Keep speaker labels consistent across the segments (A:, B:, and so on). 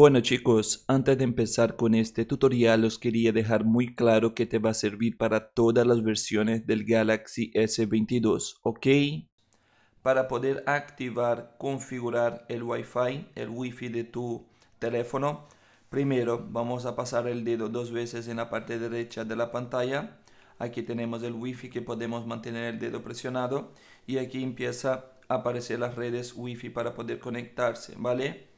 A: Bueno chicos, antes de empezar con este tutorial os quería dejar muy claro que te va a servir para todas las versiones del Galaxy S22, ¿ok? Para poder activar, configurar el Wi-Fi, el Wi-Fi de tu teléfono, primero vamos a pasar el dedo dos veces en la parte derecha de la pantalla. Aquí tenemos el Wi-Fi que podemos mantener el dedo presionado y aquí empieza a aparecer las redes Wi-Fi para poder conectarse, ¿vale?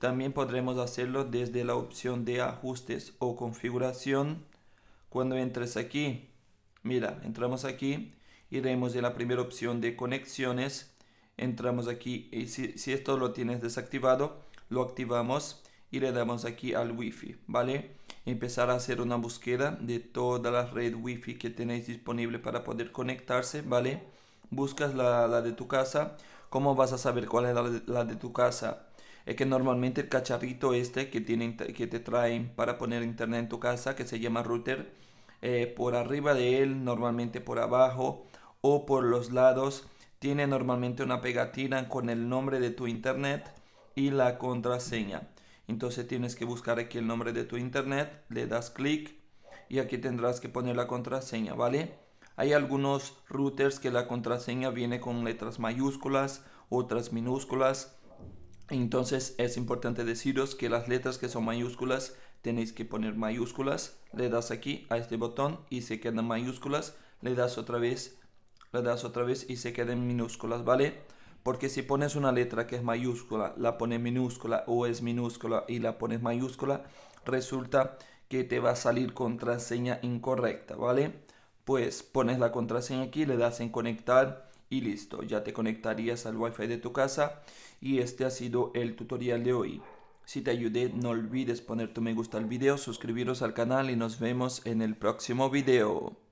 A: También podremos hacerlo desde la opción de ajustes o configuración. Cuando entres aquí, mira, entramos aquí, iremos de la primera opción de conexiones, entramos aquí y si, esto lo tienes desactivado, lo activamos y le damos aquí al wifi, ¿vale? Empezar a hacer una búsqueda de toda la red wifi que tenéis disponible para poder conectarse, ¿vale? Buscas la, la de tu casa. ¿Cómo vas a saber cuál es la de tu casa? es que normalmente el cacharrito este que, tiene, que te traen para poner internet en tu casa, que se llama router, eh, por arriba de él, normalmente por abajo o por los lados, tiene normalmente una pegatina con el nombre de tu internet y la contraseña. Entonces tienes que buscar aquí el nombre de tu internet, le das clic y aquí tendrás que poner la contraseña, ¿vale? Hay algunos routers que la contraseña viene con letras mayúsculas, otras minúsculas. Entonces es importante deciros que las letras que son mayúsculas tenéis que poner mayúsculas, le das aquí a este botón y se quedan mayúsculas, le das otra vez, le das otra vez y se quedan minúsculas, ¿vale? Porque si pones una letra que es mayúscula, la pones minúscula o es minúscula y la pones mayúscula, resulta que te va a salir contraseña incorrecta, ¿vale? Pues pones la contraseña aquí, le das en conectar y listo, ya te conectarías al wifi de tu casa y este ha sido el tutorial de hoy. Si te ayudé no olvides poner tu me gusta al video, suscribiros al canal y nos vemos en el próximo video.